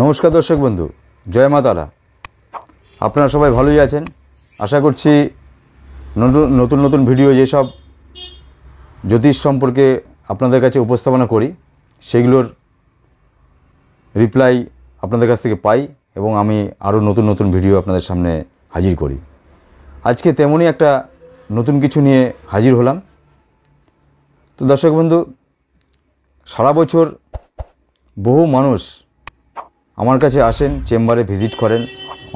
নমস্কার দর্শক বন্ধু জয় মাতারা আপনারা সবাই ভালোই আছেন আশা করছি নতুন নতুন ভিডিও যেসব জ্যোতিষ সম্পর্কে আপনাদের কাছে উপস্থাপনা করি সেগুলোর রিপ্লাই আপনাদের কাছ থেকে পাই এবং আমি আরও নতুন নতুন ভিডিও আপনাদের সামনে হাজির করি আজকে তেমনই একটা নতুন কিছু নিয়ে হাজির হলাম তো দর্শক বন্ধু সারা বছর বহু মানুষ আমার কাছে আসেন চেম্বারে ভিজিট করেন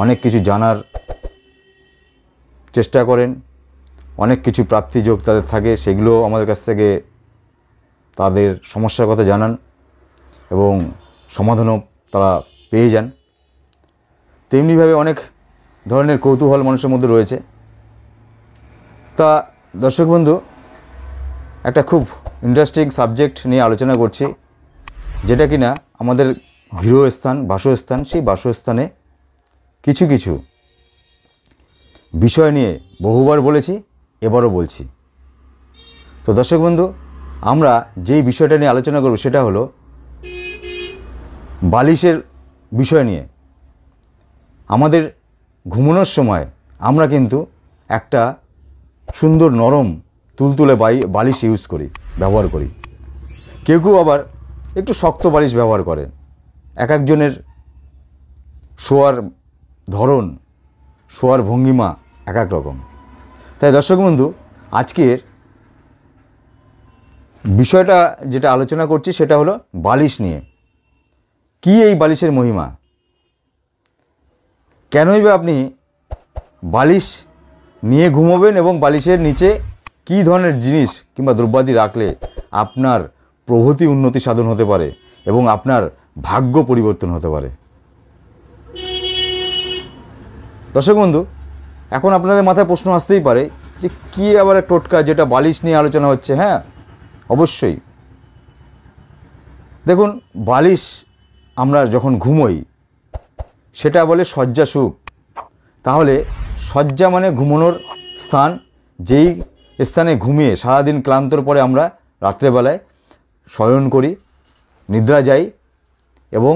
অনেক কিছু জানার চেষ্টা করেন অনেক কিছু প্রাপ্তিযোগ তাদের থাকে সেগুলো আমাদের কাছ থেকে তাদের সমস্যার কথা জানান এবং সমাধানও তারা পেয়ে যান তেমনিভাবে অনেক ধরনের কৌতূহল মানুষের মধ্যে রয়েছে তা দর্শক বন্ধু একটা খুব ইন্টারেস্টিং সাবজেক্ট নিয়ে আলোচনা করছি যেটা কিনা আমাদের গৃহস্থান বাসস্থান সেই বাসস্থানে কিছু কিছু বিষয় নিয়ে বহুবার বলেছি এবারও বলছি তো দর্শক বন্ধু আমরা যেই বিষয়টা নিয়ে আলোচনা করব সেটা হলো বালিশের বিষয় নিয়ে আমাদের ঘুমনোর সময় আমরা কিন্তু একটা সুন্দর নরম তুলতুলে বালিশ ইউজ করি ব্যবহার করি কেউ কেউ আবার একটু শক্ত বালিশ ব্যবহার করেন এক একজনের শোয়ার ধরন শোয়ার ভঙ্গিমা এক এক রকম তাই দর্শক বন্ধু আজকের বিষয়টা যেটা আলোচনা করছি সেটা হলো বালিশ নিয়ে কি এই বালিশের মহিমা কেনই বা আপনি বালিশ নিয়ে ঘুমোবেন এবং বালিশের নিচে কি ধরনের জিনিস কিংবা দ্রব্যাদি রাখলে আপনার প্রভূতি উন্নতি সাধন হতে পারে এবং আপনার ভাগ্য পরিবর্তন হতে পারে দর্শক বন্ধু এখন আপনাদের মাথায় প্রশ্ন আসতেই পারে যে কী আবার টোটকা যেটা বালিশ নিয়ে আলোচনা হচ্ছে হ্যাঁ অবশ্যই দেখুন বালিশ আমরা যখন ঘুমোই সেটা বলে শয্যা সুখ তাহলে শয্যা মানে ঘুমোনোর স্থান যেই স্থানে ঘুমিয়ে সারাদিন ক্লান্তর পরে আমরা রাত্রেবেলায় শয়ন করি নিদ্রা যাই এবং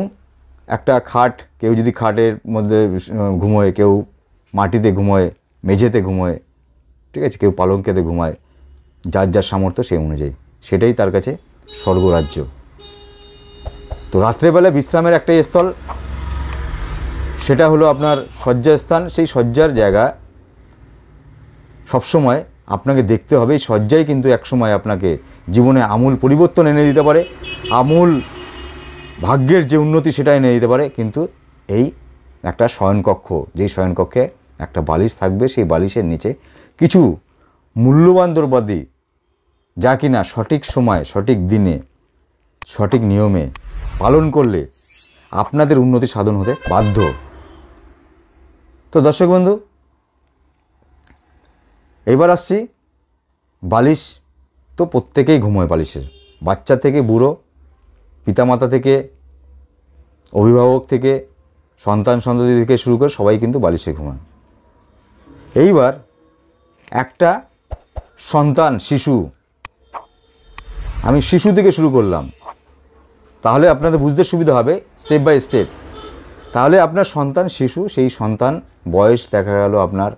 একটা খাট কেউ যদি খাটের মধ্যে ঘুমোয় কেউ মাটিতে ঘুমোয় মেঝেতে ঘুমোয় ঠিক আছে কেউ পালঙ্কেতে ঘুমায় যার যার সামর্থ্য সেই অনুযায়ী সেটাই তার কাছে স্বর্গরাজ্য তো রাত্রেবেলা বিশ্রামের একটা স্থল সেটা হলো আপনার শয্যাস্থান সেই শয্যার জায়গা সবসময় আপনাকে দেখতে হবে এই শয্যাই কিন্তু একসময় আপনাকে জীবনে আমূল পরিবর্তন এনে দিতে পারে আমূল ভাগ্যের যে উন্নতি সেটা এনে দিতে পারে কিন্তু এই একটা শয়নকক্ষ যেই শয়নকক্ষে একটা বালিশ থাকবে সেই বালিশের নিচে কিছু মূল্যবান দ্রব্যাদি যা কিনা সঠিক সময় সঠিক দিনে সঠিক নিয়মে পালন করলে আপনাদের উন্নতি সাধন হতে বাধ্য তো দর্শক বন্ধু এবার আসছি বালিশ তো প্রত্যেকেই ঘুমোয় বালিশের বাচ্চা থেকে বুড়ো পিতামাতা থেকে অভিভাবক থেকে সন্তান সন্ততি থেকে শুরু করে সবাই কিন্তু বালিশে ঘুমান এইবার একটা সন্তান শিশু আমি শিশু থেকে শুরু করলাম তাহলে আপনাদের বুঝতে সুবিধা হবে স্টেপ বাই স্টেপ তাহলে আপনার সন্তান শিশু সেই সন্তান বয়স দেখা গেল আপনার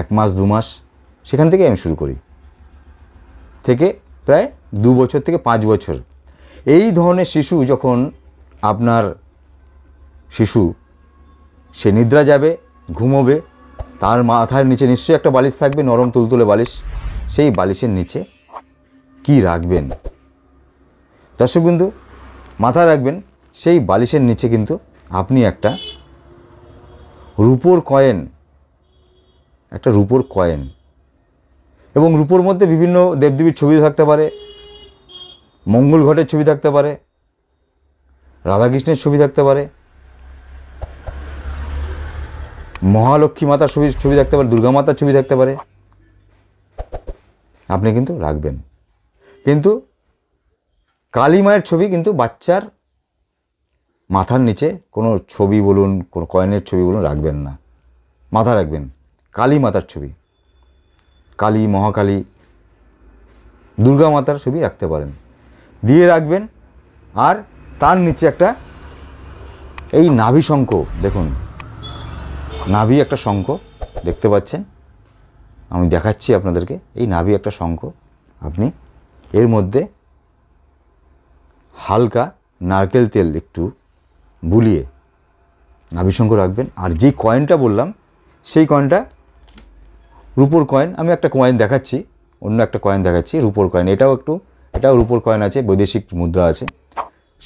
এক মাস দু মাস সেখান থেকে আমি শুরু করি থেকে প্রায় দু বছর থেকে পাঁচ বছর এই ধরনের শিশু যখন আপনার শিশু সে নিদ্রা যাবে ঘুমোবে তার মাথার নিচে নিশ্চয়ই একটা বালিশ থাকবে নরম তুলতুলে বালিশ সেই বালিশের নিচে কি রাখবেন দর্শকবন্ধু মাথা রাখবেন সেই বালিশের নিচে কিন্তু আপনি একটা রূপোর কয়েন একটা রূপোর কয়েন এবং রূপোর মধ্যে বিভিন্ন দেবদেবীর ছবি থাকতে পারে মঙ্গল ঘটের ছবি থাকতে পারে রাধাকৃষ্ণের ছবি থাকতে পারে মহালক্ষ্মী মাতার ছবি ছবি থাকতে পারে দুর্গা মাতার ছবি থাকতে পারে আপনি কিন্তু রাখবেন কিন্তু কালী মায়ের ছবি কিন্তু বাচ্চার মাথার নিচে কোনো ছবি বলুন কোনো কয়েনের ছবি বলুন রাখবেন না মাথা রাখবেন কালী মাতার ছবি কালী মহাকালী দুর্গা মাতার ছবি রাখতে পারেন দিয়ে রাখবেন আর তার নিচে একটা এই নাভি শঙ্খ দেখুন নাভি একটা শঙ্খ দেখতে পাচ্ছেন আমি দেখাচ্ছি আপনাদেরকে এই নাভি একটা শঙ্খ আপনি এর মধ্যে হালকা নারকেল তেল একটু বুলিয়ে নাভিশঙ্খ রাখবেন আর যে কয়েনটা বললাম সেই কয়েনটা রুপোর কয়েন আমি একটা কয়েন দেখাচ্ছি অন্য একটা কয়েন দেখাচ্ছি রুপোর কয়েন এটাও একটু এটা রূপর কয়েন আছে বৈদেশিক মুদ্রা আছে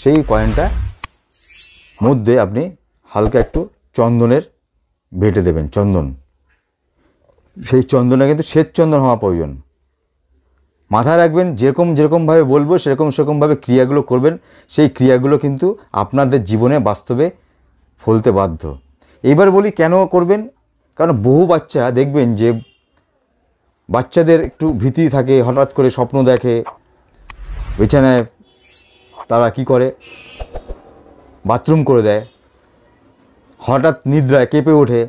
সেই কয়েনটা মধ্যে আপনি হালকা একটু চন্দনের ভেটে দেবেন চন্দন সেই চন্দনটা কিন্তু শ্বেত চন্দন হওয়া প্রয়োজন মাথায় রাখবেন যেরকম যেরকমভাবে বলবো সেরকম সেরকমভাবে ক্রিয়াগুলো করবেন সেই ক্রিয়াগুলো কিন্তু আপনাদের জীবনে বাস্তবে ফলতে বাধ্য এইবার বলি কেন করবেন কারণ বহু বাচ্চা দেখবেন যে বাচ্চাদের একটু ভীতি থাকে হঠাৎ করে স্বপ্ন দেখে বিছানায় তারা কি করে বাথরুম করে দেয় হঠাৎ নিদ্রায় কেঁপে ওঠে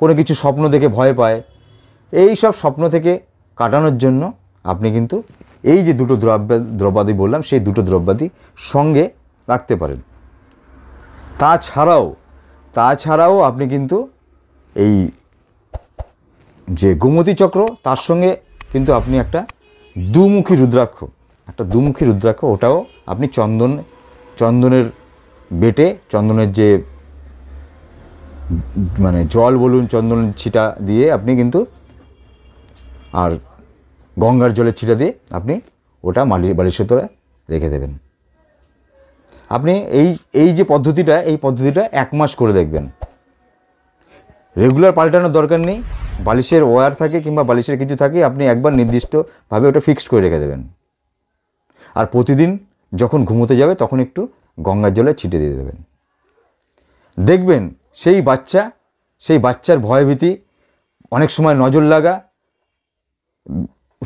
কোনো কিছু স্বপ্ন দেখে ভয় পায় এই সব স্বপ্ন থেকে কাটানোর জন্য আপনি কিন্তু এই যে দুটো দ্রব্য দ্রব্যাদি বললাম সেই দুটো দ্রব্যাদি সঙ্গে রাখতে পারেন তাছাড়াও তাছাড়াও আপনি কিন্তু এই যে গোমতী চক্র তার সঙ্গে কিন্তু আপনি একটা দুমুখী রুদ্রাক্ষ একটা দুমুখী রুদ্রাক্ষ ওটাও আপনি চন্দন চন্দনের বেটে চন্দনের যে মানে জল বলুন চন্দনের ছিটা দিয়ে আপনি কিন্তু আর গঙ্গার জলের ছিটা দিয়ে আপনি ওটা মালি বালিশ রেখে দেবেন আপনি এই এই যে পদ্ধতিটা এই পদ্ধতিটা এক মাস করে দেখবেন রেগুলার পাল্টানোর দরকার নেই বালিশের ওয়্যার থাকে কিংবা বালিশের কিছু থাকে আপনি একবার নির্দিষ্টভাবে ওটা ফিক্সড করে রেখে দেবেন আর প্রতিদিন যখন ঘুমোতে যাবে তখন একটু গঙ্গার জলে ছিটে দিয়ে দেবেন দেখবেন সেই বাচ্চা সেই বাচ্চার ভয়ভীতি অনেক সময় নজর লাগা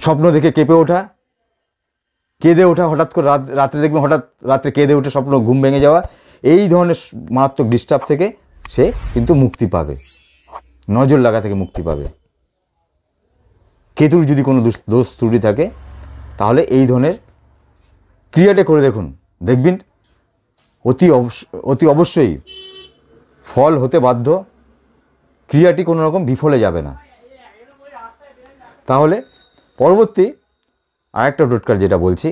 স্বপ্ন দেখে কেঁপে ওঠা কেঁদে ওঠা হঠাৎ করে রাত রাত্রে দেখবেন হঠাৎ রাত্রে কেঁদে ওঠে স্বপ্ন ঘুম ভেঙে যাওয়া এই ধরনের মারাত্মক ডিস্টার্ব থেকে সে কিন্তু মুক্তি পাবে নজর লাগা থেকে মুক্তি পাবে কেতুর যদি কোনো দোষ ত্রুটি থাকে তাহলে এই ধরনের ক্রিয়াটা করে দেখুন দেখবেন অতি অতি অবশ্যই ফল হতে বাধ্য ক্রিয়াটি কোনো রকম বিফলে যাবে না তাহলে পরবর্তী আরেকটা টোটকার যেটা বলছি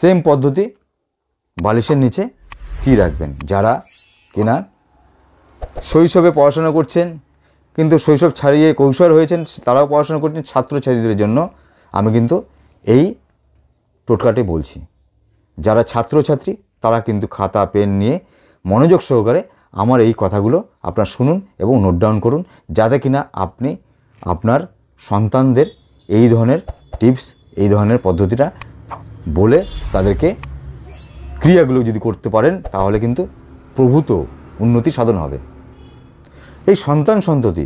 সেম পদ্ধতি বালিশের নিচে কি রাখবেন যারা কিনা শৈশবে পড়াশোনা করছেন কিন্তু শৈশব ছাড়িয়ে কৌশল হয়েছেন তারাও পড়াশোনা করছেন ছাত্রছাত্রীদের জন্য আমি কিন্তু এই টোটকাটি বলছি যারা ছাত্রছাত্রী তারা কিন্তু খাতা পেন নিয়ে মনোযোগ সহকারে আমার এই কথাগুলো আপনার শুনুন এবং নোট ডাউন করুন যাতে কিনা আপনি আপনার সন্তানদের এই ধরনের টিপস এই ধরনের পদ্ধতিটা বলে তাদেরকে ক্রিয়াগুলো যদি করতে পারেন তাহলে কিন্তু প্রভূত উন্নতি সাধন হবে এই সন্তান সন্ততি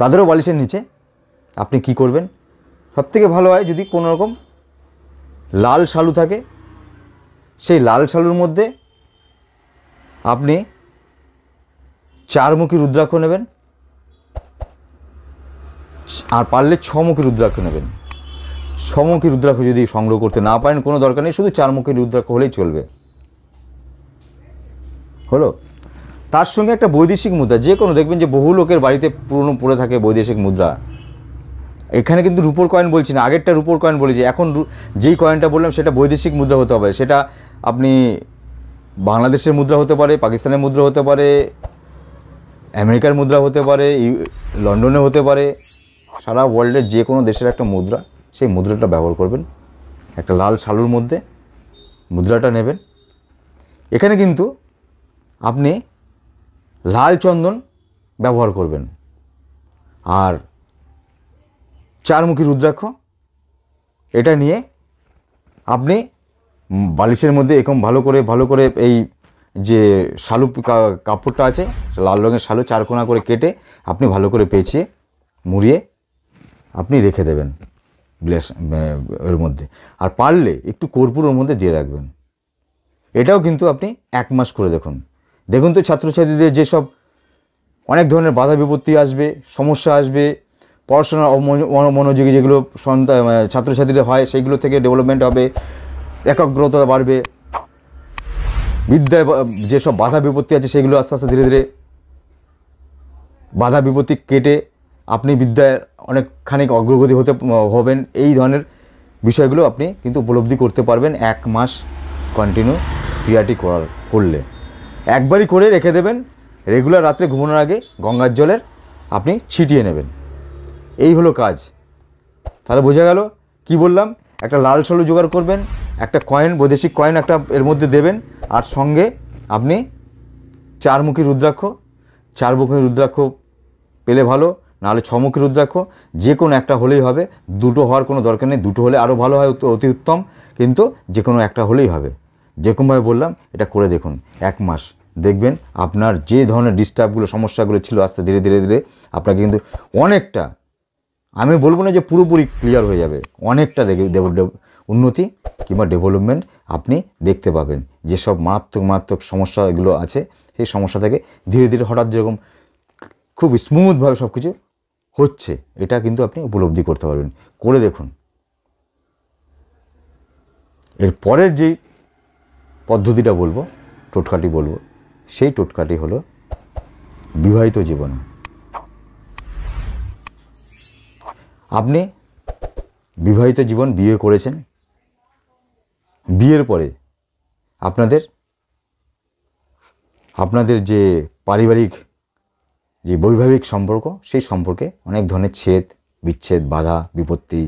তাদেরও বালিশের নিচে আপনি কি করবেন সবথেকে ভালো হয় যদি কোনো রকম লাল শালু থাকে সেই লাল শালুর মধ্যে আপনি চারমুখী রুদ্রাক্ষ নেবেন আর পারলে ছমুখী রুদ্রাক্ষ নেবেন ছমুখী রুদ্রাক্ষ যদি সংগ্রহ করতে না পারেন কোনো দরকার নেই শুধু চারমুখী রুদ্রাক্ষ হলেই চলবে হলো তার সঙ্গে একটা বৈদেশিক মুদ্রা যে কোনো দেখবেন যে বহু লোকের বাড়িতে পুরনো পড়ে থাকে বৈদেশিক মুদ্রা এখানে কিন্তু রুপোর কয়েন বলছি না আগেরটা রুপোর কয়েন বলেছি এখন যেই কয়েনটা বললাম সেটা বৈদেশিক মুদ্রা হতে হবে সেটা আপনি বাংলাদেশের মুদ্রা হতে পারে পাকিস্তানের মুদ্রা হতে পারে আমেরিকার মুদ্রা হতে পারে লন্ডনে হতে পারে সারা ওয়ার্ল্ডের যে কোনো দেশের একটা মুদ্রা সেই মুদ্রাটা ব্যবহার করবেন একটা লাল শালুর মধ্যে মুদ্রাটা নেবেন এখানে কিন্তু আপনি লাল চন্দন ব্যবহার করবেন আর চারমুখী রুদ্রাক্ষ এটা নিয়ে আপনি বালিশের মধ্যে এরকম ভালো করে ভালো করে এই যে শালু কাপড়টা আছে লাল রঙের শালু চারকোনা করে কেটে আপনি ভালো করে পেঁচিয়ে মুড়িয়ে আপনি রেখে দেবেন গ্লাস এর মধ্যে আর পারলে একটু কর্পূর ওর মধ্যে দিয়ে রাখবেন এটাও কিন্তু আপনি এক মাস করে দেখুন দেখুন তো ছাত্রছাত্রীদের যেসব অনেক ধরনের বাধা বিপত্তি আসবে সমস্যা আসবে পড়াশোনা মনোযোগী যেগুলো সন্তান মানে ছাত্রছাত্রীরা হয় সেইগুলো থেকে ডেভেলপমেন্ট হবে একাগ্রতা বাড়বে বিদ্যায় যেসব বাধা বিপত্তি আছে সেগুলো আস্তে আস্তে ধীরে ধীরে বাধা বিপত্তি কেটে আপনি বিদ্যায় অনেকখানি অগ্রগতি হতে হবেন এই ধরনের বিষয়গুলো আপনি কিন্তু উপলব্ধি করতে পারবেন এক মাস কন্টিনিউ ক্রিয়াটি করার করলে একবারই করে রেখে দেবেন রেগুলার রাত্রে ঘুমানোর আগে গঙ্গার জলের আপনি ছিটিয়ে নেবেন এই হলো কাজ তাহলে বোঝা গেল কি বললাম একটা লাল সলো জোগাড় করবেন একটা কয়েন বৈদেশিক কয়েন একটা এর মধ্যে দেবেন আর সঙ্গে আপনি চারমুখী রুদ্রাক্ষ চারমুখী রুদ্রাক্ষ পেলে ভালো নাহলে ছমুখী রুদ্রাক্ষ যে কোনো একটা হলেই হবে দুটো হওয়ার কোনো দরকার নেই দুটো হলে আরও ভালো হয় অতি উত্তম কিন্তু যে কোনো একটা হলেই হবে যেরকমভাবে বললাম এটা করে দেখুন এক মাস দেখবেন আপনার যে ধরনের ডিস্টার্বগুলো সমস্যাগুলো ছিল আস্তে ধীরে ধীরে ধীরে আপনাকে কিন্তু অনেকটা আমি বলবো না যে পুরোপুরি ক্লিয়ার হয়ে যাবে অনেকটা উন্নতি কিংবা ডেভেলপমেন্ট আপনি দেখতে পাবেন যেসব মারাত্মক মারাত্মক সমস্যাগুলো আছে সেই সমস্যা থেকে ধীরে ধীরে হঠাৎ যেরকম খুব স্মুথভাবে সব কিছু হচ্ছে এটা কিন্তু আপনি উপলব্ধি করতে পারবেন করে দেখুন এর পরের যে পদ্ধতিটা বলবো টোটকাটি বলবো সেই টোটকাটি হলো বিবাহিত জীবন আপনি বিবাহিত জীবন বিয়ে করেছেন বিয়ের পরে আপনাদের আপনাদের যে পারিবারিক যে বৈভাবিক সম্পর্ক সেই সম্পর্কে অনেক ধরনের ছেদ বিচ্ছেদ বাধা বিপত্তি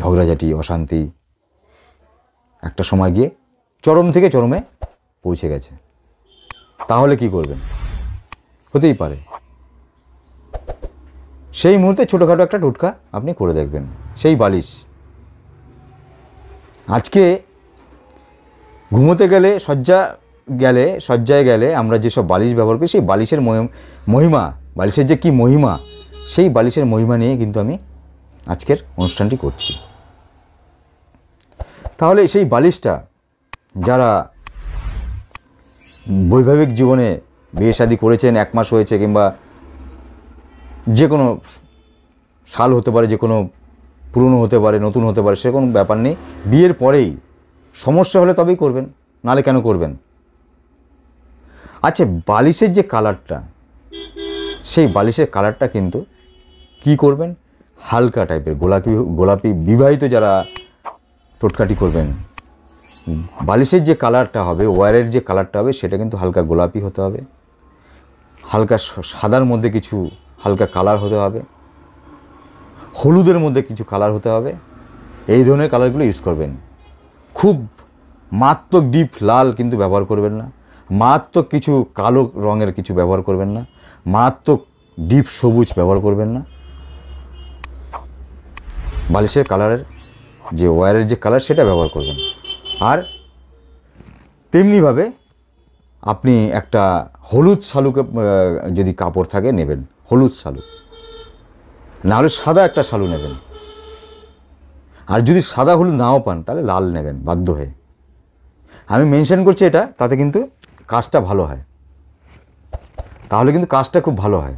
ঝগড়াঝাটি অশান্তি একটা সময় গিয়ে চরম থেকে চরমে পৌঁছে গেছে তাহলে কি করবেন হতেই পারে সেই মুহূর্তে ছোটোখাটো একটা টোটকা আপনি করে দেখবেন সেই বালিশ আজকে ঘুমোতে গেলে শয্যা গেলে শয্যায় গেলে আমরা যেসব বালিশ ব্যবহার করি সেই বালিশের মহিমা বালিশের যে কী মহিমা সেই বালিশের মহিমা নিয়ে কিন্তু আমি আজকের অনুষ্ঠানটি করছি তাহলে সেই বালিশটা যারা বৈভাবিক জীবনে বিয়ে শাদি করেছেন এক মাস হয়েছে কিংবা যে কোনো সাল হতে পারে যে কোনো পুরনো হতে পারে নতুন হতে পারে সেরকম ব্যাপার নেই বিয়ের পরেই সমস্যা হলে তবেই করবেন নালে কেন করবেন আচ্ছা বালিশের যে কালারটা সেই বালিশের কালারটা কিন্তু কি করবেন হালকা টাইপের গোলাপি গোলাপি বিবাহিত যারা টোটকাটি করবেন বালিশের যে কালারটা হবে ওয়ারের যে কালারটা হবে সেটা কিন্তু হালকা গোলাপি হতে হবে হালকা সাদার মধ্যে কিছু হালকা কালার হতে হবে হলুদের মধ্যে কিছু কালার হতে হবে এই ধরনের কালারগুলো ইউজ করবেন খুব মারাত্মক ডিপ লাল কিন্তু ব্যবহার করবেন না মারাত্মক কিছু কালো রঙের কিছু ব্যবহার করবেন না মারাত্মক ডিপ সবুজ ব্যবহার করবেন না বালিশের কালারের যে ওয়ারের যে কালার সেটা ব্যবহার করবেন আর তেমনিভাবে আপনি একটা হলুদ শালুকে যদি কাপড় থাকে নেবেন হলুদ শালু নাহলে সাদা একটা শালু নেবেন আর যদি সাদা হলুদ নাও পান তাহলে লাল নেবেন বাধ্য হয়ে আমি মেনশন করছি এটা তাতে কিন্তু কাজটা ভালো হয় তাহলে কিন্তু কাজটা খুব ভালো হয়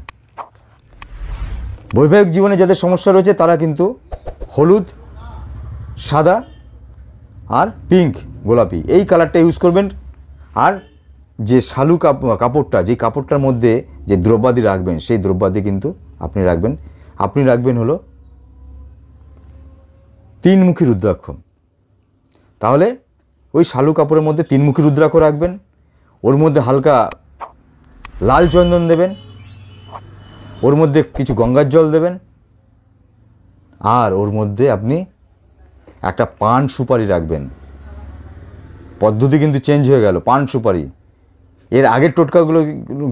বৈবাহিক জীবনে যাদের সমস্যা রয়েছে তারা কিন্তু হলুদ সাদা আর পিঙ্ক গোলাপি এই কালারটা ইউজ করবেন আর যে শালু কাপড়টা যে কাপড়টার মধ্যে যে দ্রব্যাদি রাখবেন সেই দ্রব্যাদি কিন্তু আপনি রাখবেন আপনি রাখবেন হলো তিনমুখী রুদ্রাক্ষ তাহলে ওই শালু কাপড়ের মধ্যে তিনমুখী রুদ্রাক্ষ রাখবেন ওর মধ্যে হালকা লাল চন্দন দেবেন ওর মধ্যে কিছু গঙ্গার জল দেবেন আর ওর মধ্যে আপনি একটা পান সুপারি রাখবেন পদ্ধতি কিন্তু চেঞ্জ হয়ে গেল পান সুপারি এর আগের টোটকাগুলো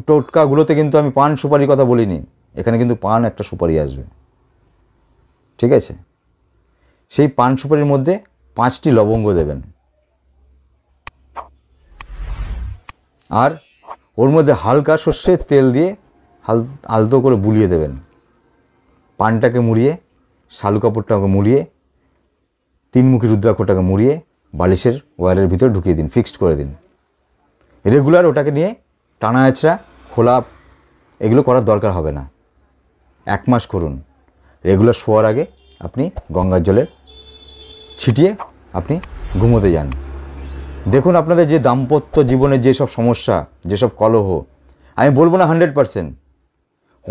টোটকাগুলোতে কিন্তু আমি পান সুপারির কথা বলিনি এখানে কিন্তু পান একটা সুপারি আসবে ঠিক আছে সেই পান সুপারির মধ্যে পাঁচটি লবঙ্গ দেবেন আর ওর মধ্যে হালকা সর্ষের তেল দিয়ে হাল আলতো করে বুলিয়ে দেবেন পানটাকে মুড়িয়ে শালু কাপড়টাকে মুড়িয়ে তিনমুখী রুদ্রাক্ষটাকে মুড়িয়ে বালিশের ওয়ারের ভিতরে ঢুকিয়ে দিন ফিক্সড করে দিন রেগুলার ওটাকে নিয়ে টানা আঁচড়া খোলা এগুলো করার দরকার হবে না এক মাস করুন রেগুলার শোয়ার আগে আপনি গঙ্গার জলের ছিটিয়ে আপনি ঘুমোতে যান দেখুন আপনাদের যে দাম্পত্য জীবনের যেসব সমস্যা যেসব কলহ আমি বলবো না হান্ড্রেড পারসেন্ট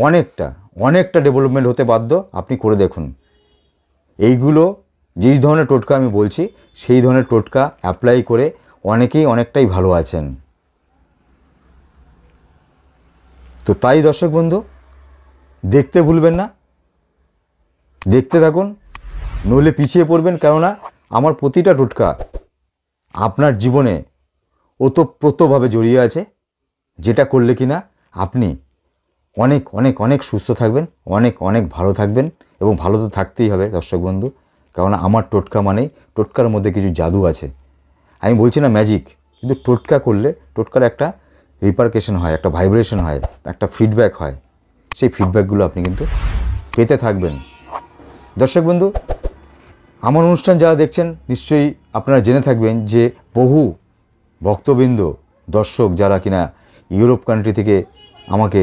অনেকটা অনেকটা ডেভেলপমেন্ট হতে বাধ্য আপনি করে দেখুন এইগুলো যেই ধরনের টোটকা আমি বলছি সেই ধরনের টোটকা অ্যাপ্লাই করে অনেকেই অনেকটাই ভালো আছেন তো তাই দর্শক বন্ধু দেখতে ভুলবেন না দেখতে থাকুন নইলে পিছিয়ে পড়বেন কেননা আমার প্রতিটা টোটকা আপনার জীবনে ওতপ্রোতভাবে জড়িয়ে আছে যেটা করলে কি না আপনি অনেক অনেক অনেক সুস্থ থাকবেন অনেক অনেক ভালো থাকবেন এবং ভালো তো থাকতেই হবে দর্শক বন্ধু কেননা আমার টোটকা মানেই টোটকার মধ্যে কিছু জাদু আছে আমি বলছি না ম্যাজিক কিন্তু টোটকা করলে টোটকার একটা রিপারকেশন হয় একটা ভাইব্রেশন হয় একটা ফিডব্যাক হয় সেই ফিডব্যাকগুলো আপনি কিন্তু পেতে থাকবেন দর্শক বন্ধু আমার অনুষ্ঠান যারা দেখছেন নিশ্চয়ই আপনারা জেনে থাকবেন যে বহু ভক্তবৃন্দ দর্শক যারা কিনা ইউরোপ কান্ট্রি থেকে আমাকে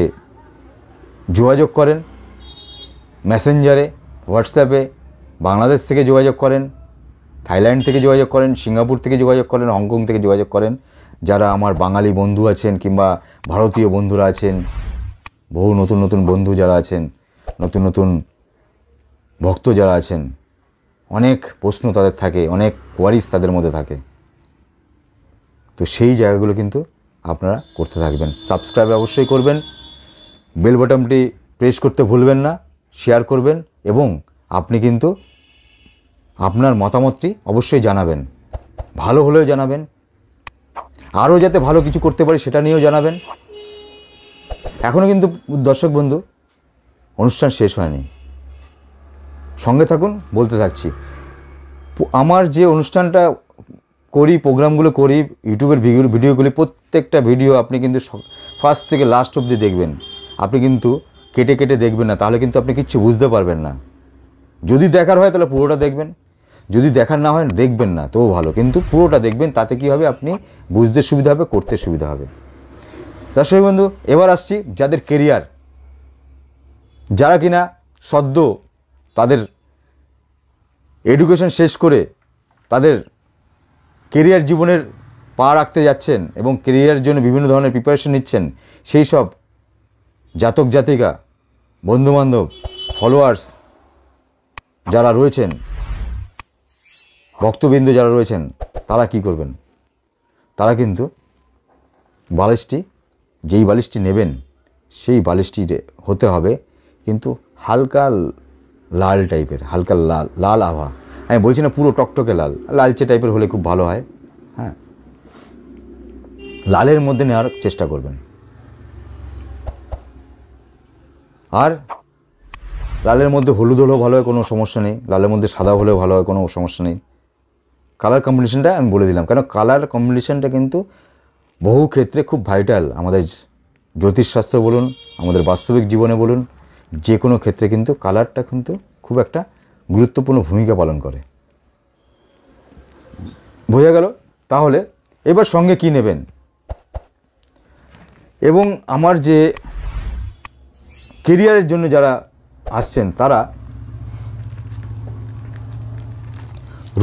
যোগাযোগ করেন মেসেঞ্জারে হোয়াটসঅ্যাপে বাংলাদেশ থেকে যোগাযোগ করেন থাইল্যান্ড থেকে যোগাযোগ করেন সিঙ্গাপুর থেকে যোগাযোগ করেন হংকং থেকে যোগাযোগ করেন যারা আমার বাঙালি বন্ধু আছেন কিংবা ভারতীয় বন্ধুরা আছেন বহু নতুন নতুন বন্ধু যারা আছেন নতুন নতুন ভক্ত যারা আছেন অনেক প্রশ্ন তাদের থাকে অনেক কোয়ারিজ তাদের মধ্যে থাকে তো সেই জায়গাগুলো কিন্তু আপনারা করতে থাকবেন সাবস্ক্রাইব অবশ্যই করবেন বেল বটনটি প্রেস করতে ভুলবেন না শেয়ার করবেন এবং আপনি কিন্তু আপনার মতামতটি অবশ্যই জানাবেন ভালো হলেও জানাবেন আরও যাতে ভালো কিছু করতে পারি সেটা নিয়েও জানাবেন এখনও কিন্তু দর্শক বন্ধু অনুষ্ঠান শেষ হয়নি সঙ্গে থাকুন বলতে থাকছি আমার যে অনুষ্ঠানটা করি প্রোগ্রামগুলো করি ইউটিউবের ভিডিওগুলি প্রত্যেকটা ভিডিও আপনি কিন্তু ফার্স্ট থেকে লাস্ট অবধি দেখবেন আপনি কিন্তু কেটে কেটে দেখবেন না তাহলে কিন্তু আপনি কিচ্ছু বুঝতে পারবেন না যদি দেখার হয় তাহলে পুরোটা দেখবেন যদি দেখার না হয় দেখবেন না তো ভালো কিন্তু পুরোটা দেখবেন তাতে কি হবে আপনি বুঝতে সুবিধা হবে করতে সুবিধা হবে দর্শক বন্ধু এবার আসছি যাদের কেরিয়ার যারা কিনা সদ্য তাদের এডুকেশন শেষ করে তাদের কেরিয়ার জীবনের পা রাখতে যাচ্ছেন এবং কেরিয়ার জন্য বিভিন্ন ধরনের প্রিপারেশন নিচ্ছেন সেই সব জাতক জাতিকা বন্ধুবান্ধব ফলোয়ার্স যারা রয়েছেন ভক্তবৃন্দ যারা রয়েছেন তারা কি করবেন তারা কিন্তু বালিশটি যেই বালিশটি নেবেন সেই বালিশটি হতে হবে কিন্তু হালকা লাল টাইপের হালকা লাল লাল আভা আমি বলছি না পুরো টকটকে লাল লালচে টাইপের হলে খুব ভালো হয় হ্যাঁ লালের মধ্যে নেওয়ার চেষ্টা করবেন আর লালের মধ্যে হলুদ হলেও ভালো হয় কোনো সমস্যা নেই লালের মধ্যে সাদা হলেও ভালো হয় কোনো সমস্যা নেই কালার কম্বিনেশনটা আমি বলে দিলাম কেন কালার কম্বিনেশনটা কিন্তু বহু ক্ষেত্রে খুব ভাইটাল আমাদের জ্যোতিষশাস্ত্র বলুন আমাদের বাস্তবিক জীবনে বলুন যে কোনো ক্ষেত্রে কিন্তু কালারটা কিন্তু খুব একটা গুরুত্বপূর্ণ ভূমিকা পালন করে বোঝা গেল তাহলে এবার সঙ্গে কি নেবেন এবং আমার যে কেরিয়ারের জন্য যারা আসছেন তারা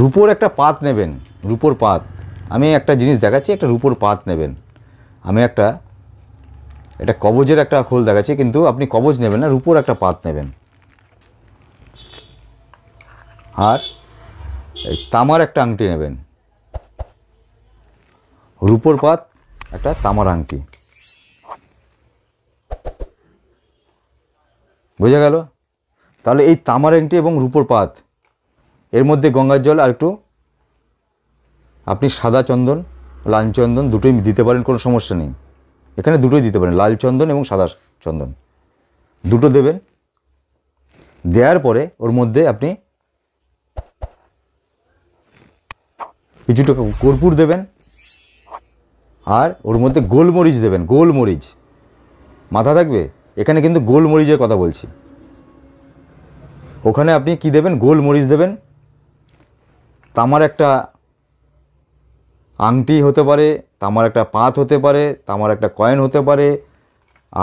রুপোর একটা পাত নেবেন রুপোর পাত আমি একটা জিনিস দেখাচ্ছি একটা রূপোর পাত নেবেন আমি একটা এটা কবজের একটা খোল দেখাচ্ছি কিন্তু আপনি কবজ নেবেন না রূপোর একটা পাত নেবেন আর এই তামার একটা আংটি নেবেন রুপোর পাত একটা তামার আংটি বোঝা গেল তাহলে এই তামার আংটি এবং রুপোর পাত এর মধ্যে গঙ্গার জল আর একটু আপনি সাদা চন্দন লাল চন্দন দুটোই দিতে পারেন কোনো সমস্যা নেই এখানে দুটোই দিতে পারেন লাল চন্দন এবং সাদা চন্দন দুটো দেবেন দেওয়ার পরে ওর মধ্যে আপনি কিছুটা কর্পূর দেবেন আর ওর মধ্যে গোলমরিচ দেবেন গোলমরিচ মাথা থাকবে এখানে কিন্তু গোলমরিচের কথা বলছি ওখানে আপনি কি দেবেন গোলমরিচ দেবেন তামার একটা আংটি হতে পারে তামার একটা পাত হতে পারে তামার একটা কয়েন হতে পারে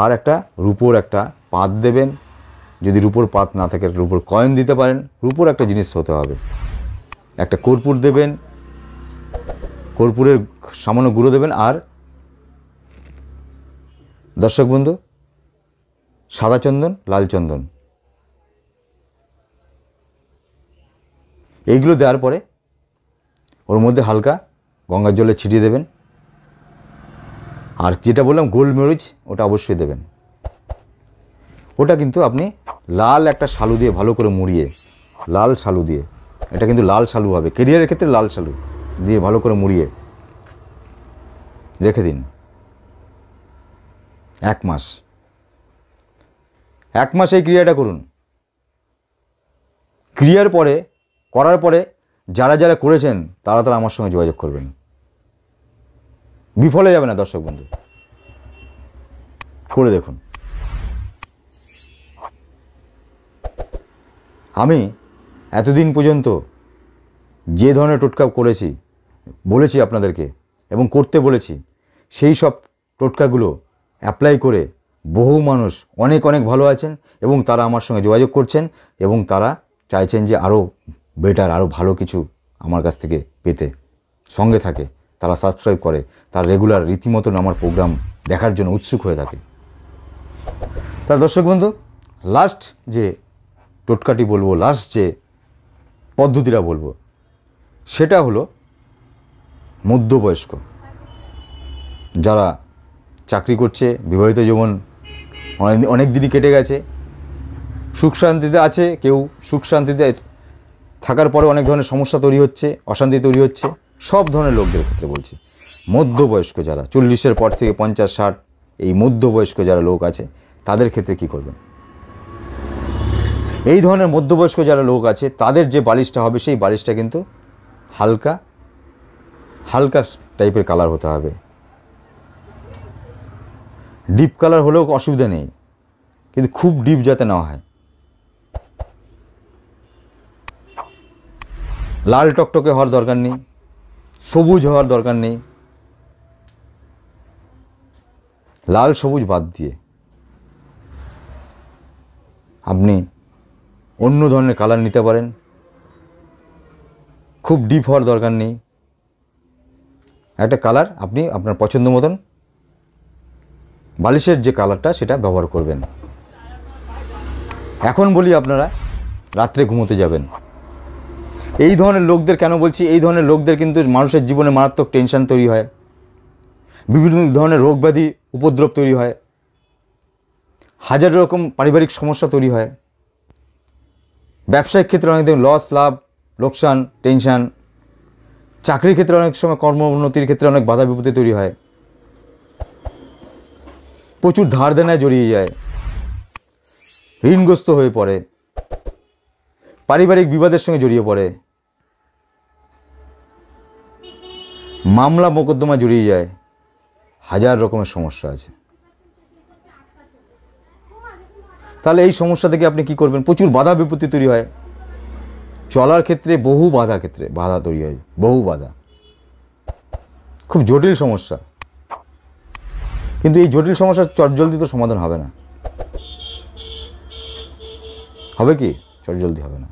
আর একটা রূপোর একটা পাত দেবেন যদি রূপোর পাত না থাকে রূপোর কয়েন দিতে পারেন রূপোর একটা জিনিস হতে হবে একটা কর্পূর দেবেন কর্পূরের সামান্য গুঁড়ো দেবেন আর দর্শক বন্ধু সাদা চন্দন লাল চন্দন এইগুলো দেওয়ার পরে ওর মধ্যে হালকা গঙ্গার জলে ছিটিয়ে দেবেন আর যেটা বললাম গোলমরিচ ওটা অবশ্যই দেবেন ওটা কিন্তু আপনি লাল একটা শালু দিয়ে ভালো করে মুড়িয়ে লাল শালু দিয়ে এটা কিন্তু লাল শালু হবে কেরিয়ারের ক্ষেত্রে লাল শালু দিয়ে ভালো করে মুড়িয়ে রেখে দিন এক মাস এক মাস এই ক্রিয়াটা করুন ক্রিয়ার পরে করার পরে যারা যারা করেছেন তারা তারা আমার সঙ্গে যোগাযোগ করবেন বিফলে যাবে না দর্শক বন্ধু করে দেখুন আমি এতদিন পর্যন্ত যে ধরনের টোটকা করেছি বলেছি আপনাদেরকে এবং করতে বলেছি সেই সব টোটকাগুলো অ্যাপ্লাই করে বহু মানুষ অনেক অনেক ভালো আছেন এবং তারা আমার সঙ্গে যোগাযোগ করছেন এবং তারা চাইছেন যে আরও বেটার আরও ভালো কিছু আমার কাছ থেকে পেতে সঙ্গে থাকে তারা সাবস্ক্রাইব করে তার রেগুলার রীতিমতন আমার প্রোগ্রাম দেখার জন্য উৎসুক হয়ে থাকে তার দর্শক বন্ধু লাস্ট যে টোটকাটি বলবো লাস্ট যে পদ্ধতিটা বলবো সেটা হলো মধ্যবয়স্ক যারা চাকরি করছে বিবাহিত জীবন অনেক অনেক দিনই কেটে গেছে সুখ শান্তিতে আছে কেউ সুখ শান্তিতে থাকার পরে অনেক ধরনের সমস্যা তৈরি হচ্ছে অশান্তি তৈরি হচ্ছে সব ধরনের লোকদের ক্ষেত্রে বলছি মধ্যবয়স্ক যারা চল্লিশের পর থেকে পঞ্চাশ ষাট এই মধ্যবয়স্ক যারা লোক আছে তাদের ক্ষেত্রে কি করবেন এই ধরনের মধ্যবয়স্ক যারা লোক আছে তাদের যে বালিশটা হবে সেই বালিশটা কিন্তু হালকা হালকা টাইপের কালার হতে হবে ডিপ কালার হলেও অসুবিধা নেই কিন্তু খুব ডিপ যাতে না হয় লাল টকটকে হওয়ার দরকার নেই সবুজ হওয়ার দরকার নেই লাল সবুজ বাদ দিয়ে আপনি অন্য ধরনের কালার নিতে পারেন খুব ডিপ হওয়ার দরকার নেই একটা কালার আপনি আপনার পছন্দ মতন বালিশের যে কালারটা সেটা ব্যবহার করবেন এখন বলি আপনারা রাত্রে ঘুমোতে যাবেন এই ধরনের লোকদের কেন বলছি এই ধরনের লোকদের কিন্তু মানুষের জীবনে মারাত্মক টেনশন তৈরি হয় বিভিন্ন ধরনের রোগব্যাধি উপদ্রব তৈরি হয় হাজার রকম পারিবারিক সমস্যা তৈরি হয় ব্যবসায়িক ক্ষেত্রে অনেক লস লাভ লোকসান টেনশান চাকরির ক্ষেত্রে অনেক সময় কর্ম উন্নতির ক্ষেত্রে অনেক বাধা বিপত্তি তৈরি হয় প্রচুর ধার দেনায় জড়িয়ে যায় ঋণগ্রস্ত হয়ে পড়ে পারিবারিক বিবাদের সঙ্গে জড়িয়ে পড়ে মামলা মোকদ্দমা জড়িয়ে যায় হাজার রকমের সমস্যা আছে তাহলে এই সমস্যা থেকে আপনি কি করবেন প্রচুর বাধা বিপত্তি তৈরি হয় চলার ক্ষেত্রে বহু বাধা ক্ষেত্রে বাধা তৈরি হয় বহু বাধা খুব জটিল সমস্যা কিন্তু এই জটিল সমস্যার চটজলদি তো সমাধান হবে না হবে কি চটজলদি হবে না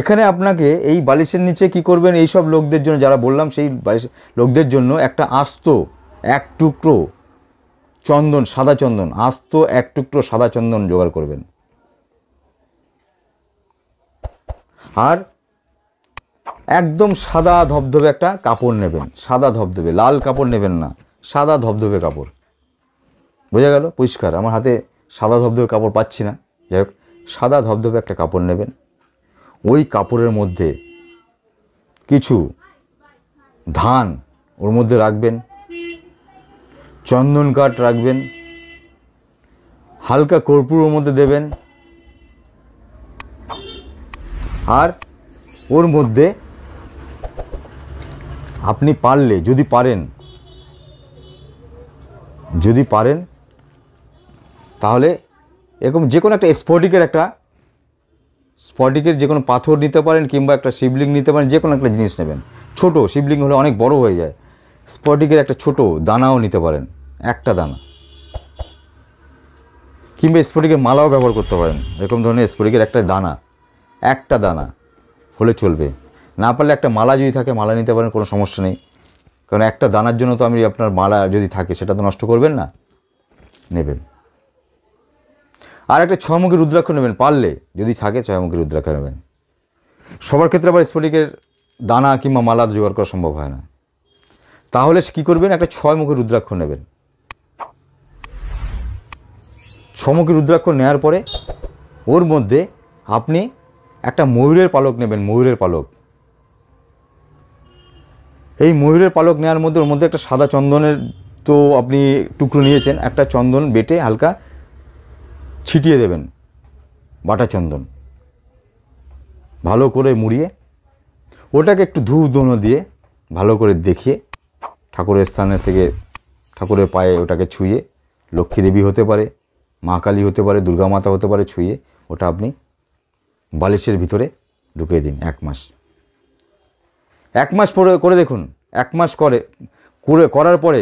এখানে আপনাকে এই বালিশের নিচে কি করবেন এই সব লোকদের জন্য যারা বললাম সেই বালিশ লোকদের জন্য একটা আস্ত এক টুকরো চন্দন সাদা চন্দন আস্ত এক টুকরো সাদা চন্দন জোগাড় করবেন আর একদম সাদা ধবধবে একটা কাপড় নেবেন সাদা ধবধবে লাল কাপড় নেবেন না সাদা ধবধবে কাপড় বোঝা গেল পরিষ্কার আমার হাতে সাদা ধবধবে কাপড় পাচ্ছি না যাই হোক সাদা ধবধবে একটা কাপড় নেবেন ওই কাপড়ের মধ্যে কিছু ধান ওর মধ্যে রাখবেন চন্দন কাঠ রাখবেন হালকা কর্পূর ওর মধ্যে দেবেন আর ওর মধ্যে আপনি পারলে যদি পারেন যদি পারেন তাহলে এরকম যে কোনো একটা স্পটিকের একটা স্ফটিকের যে কোনো পাথর নিতে পারেন কিংবা একটা শিবলিং নিতে পারেন যে কোনো একটা জিনিস নেবেন ছোট শিবলিং হলে অনেক বড় হয়ে যায় স্ফটিকের একটা ছোট দানাও নিতে পারেন একটা দানা কিংবা স্ফটিকের মালাও ব্যবহার করতে পারেন এরকম ধরনের স্ফটিকের একটা দানা একটা দানা হলে চলবে না পারলে একটা মালা যদি থাকে মালা নিতে পারেন কোনো সমস্যা নেই কারণ একটা দানার জন্য তো আমি আপনার মালা যদি থাকে সেটা তো নষ্ট করবেন না নেবেন আর একটা ছয়মুখী রুদ্রাক্ষ নেবেন পারলে যদি থাকে ছয়মুখী রুদ্রাক্ষ নেবেন সবার ক্ষেত্রে আবার স্ফটিকের দানা কিংবা মালা জোগাড় করা সম্ভব হয় না তাহলে কি করবেন একটা ছয়মুখী রুদ্রাক্ষ নেবেন ছমুখী রুদ্রাক্ষ নেওয়ার পরে ওর মধ্যে আপনি একটা ময়ূরের পালক নেবেন ময়ূরের পালক এই ময়ূরের পালক নেওয়ার মধ্যে ওর মধ্যে একটা সাদা চন্দনের তো আপনি টুকরো নিয়েছেন একটা চন্দন বেটে হালকা ছিটিয়ে দেবেন বাটা চন্দন ভালো করে মুড়িয়ে ওটাকে একটু ধূপ ধুনো দিয়ে ভালো করে দেখিয়ে ঠাকুরের স্থানে থেকে ঠাকুরের পায়ে ওটাকে ছুঁয়ে লক্ষ্মী দেবী হতে পারে মা কালী হতে পারে দুর্গা মাতা হতে পারে ছুঁয়ে ওটা আপনি বালিশের ভিতরে ঢুকিয়ে দিন এক মাস এক মাস পরে করে দেখুন এক মাস করে করে করার পরে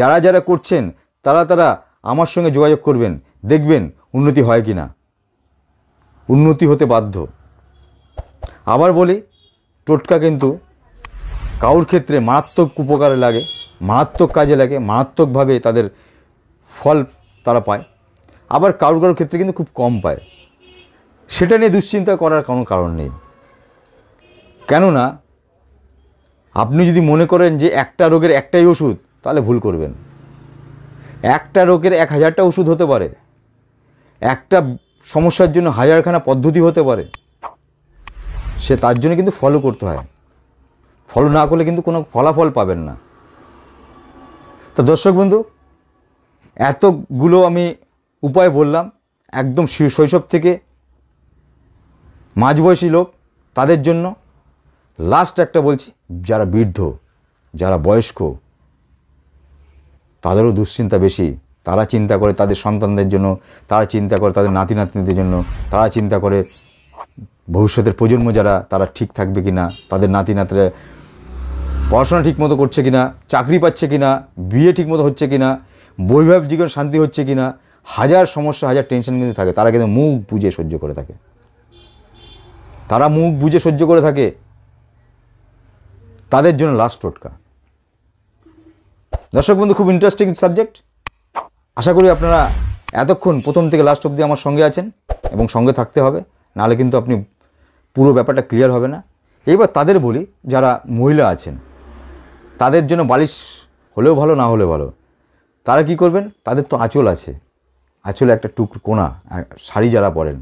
যারা যারা করছেন তারা তারা আমার সঙ্গে যোগাযোগ করবেন দেখবেন উন্নতি হয় কি না উন্নতি হতে বাধ্য আবার বলি টোটকা কিন্তু কাউর ক্ষেত্রে মারাত্মক উপকারে লাগে মারাত্মক কাজে লাগে মারাত্মকভাবে তাদের ফল তারা পায় আবার কারোর কারোর ক্ষেত্রে কিন্তু খুব কম পায় সেটা নিয়ে দুশ্চিন্তা করার কোনো কারণ নেই কেননা আপনি যদি মনে করেন যে একটা রোগের একটাই ওষুধ তাহলে ভুল করবেন একটা রোগের এক হাজারটা ওষুধ হতে পারে একটা সমস্যার জন্য হাজারখানা পদ্ধতি হতে পারে সে তার জন্য কিন্তু ফলো করতে হয় ফলো না করলে কিন্তু কোনো ফলাফল পাবেন না তা দর্শক বন্ধু এতগুলো আমি উপায় বললাম একদম শৈশব থেকে মাঝবয়সী লোক তাদের জন্য লাস্ট একটা বলছি যারা বৃদ্ধ যারা বয়স্ক তাদেরও দুশ্চিন্তা বেশি তারা চিন্তা করে তাদের সন্তানদের জন্য তারা চিন্তা করে তাদের নাতি নাতনিদের জন্য তারা চিন্তা করে ভবিষ্যতের প্রজন্ম যারা তারা ঠিক থাকবে কি না তাদের নাতি নাতিরা পড়াশোনা ঠিক মতো করছে কি না চাকরি পাচ্ছে কি না বিয়ে ঠিকমতো হচ্ছে কি না বৈভাব জীবন শান্তি হচ্ছে কি না হাজার সমস্যা হাজার টেনশন কিন্তু থাকে তারা কিন্তু মুখ বুঝে সহ্য করে থাকে তারা মুখ বুঝে সহ্য করে থাকে তাদের জন্য লাস্ট টোটকা দর্শক বন্ধু খুব ইন্টারেস্টিং সাবজেক্ট আশা করি আপনারা এতক্ষণ প্রথম থেকে লাস্ট অবধি আমার সঙ্গে আছেন এবং সঙ্গে থাকতে হবে নাহলে কিন্তু আপনি পুরো ব্যাপারটা ক্লিয়ার হবে না এইবার তাদের বলি যারা মহিলা আছেন তাদের জন্য বালিশ হলেও ভালো না হলেও ভালো তারা কি করবেন তাদের তো আঁচল আছে আঁচলে একটা টুকরো কোনা শাড়ি যারা পরেন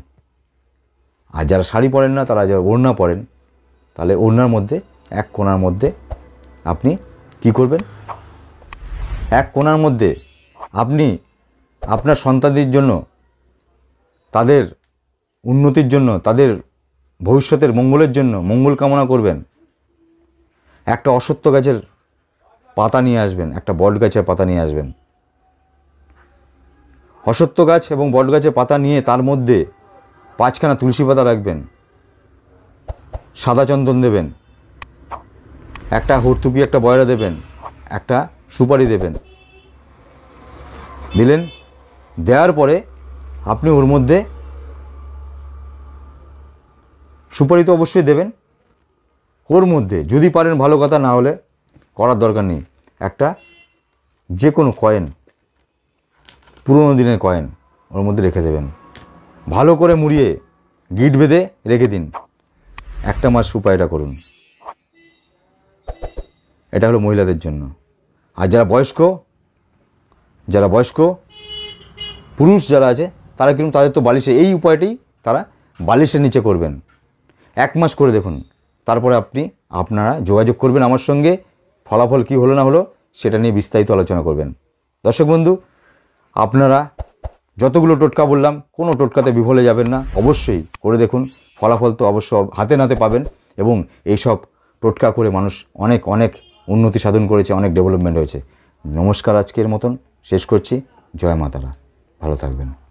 আর যারা শাড়ি পরেন না তারা যারা ওড়না পরেন তাহলে ওড়নার মধ্যে এক কোনার মধ্যে আপনি কি করবেন এক কোনার মধ্যে আপনি আপনার সন্তানদের জন্য তাদের উন্নতির জন্য তাদের ভবিষ্যতের মঙ্গলের জন্য মঙ্গল কামনা করবেন একটা অসত্য গাছের পাতা নিয়ে আসবেন একটা বট গাছের পাতা নিয়ে আসবেন অসত্য গাছ এবং বট গাছের পাতা নিয়ে তার মধ্যে পাঁচখানা তুলসী পাতা রাখবেন সাদা চন্দন দেবেন একটা হর্তুকি একটা বয়রা দেবেন একটা সুপারি দেবেন দিলেন দেওয়ার পরে আপনি ওর মধ্যে সুপারি তো অবশ্যই দেবেন ওর মধ্যে যদি পারেন ভালো কথা না হলে করার দরকার নেই একটা যে কোনো কয়েন পুরনো দিনের কয়েন ওর মধ্যে রেখে দেবেন ভালো করে মুড়িয়ে গিট বেঁধে রেখে দিন একটা মাস সুপারিটা করুন এটা হলো মহিলাদের জন্য আর যারা বয়স্ক যারা বয়স্ক পুরুষ যারা আছে তারা কিন্তু তাদের তো বালিশে এই উপায়টি তারা বালিশের নিচে করবেন এক মাস করে দেখুন তারপরে আপনি আপনারা যোগাযোগ করবেন আমার সঙ্গে ফলাফল কি হলো না হলো সেটা নিয়ে বিস্তারিত আলোচনা করবেন দর্শক বন্ধু আপনারা যতগুলো টোটকা বললাম কোনো টোটকাতে বিফলে যাবেন না অবশ্যই করে দেখুন ফলাফল তো অবশ্য হাতে নাতে পাবেন এবং এইসব টোটকা করে মানুষ অনেক অনেক উন্নতি সাধন করেছে অনেক ডেভেলপমেন্ট হয়েছে নমস্কার আজকের মতন শেষ করছি জয় মাতারা ভালো থাকবেন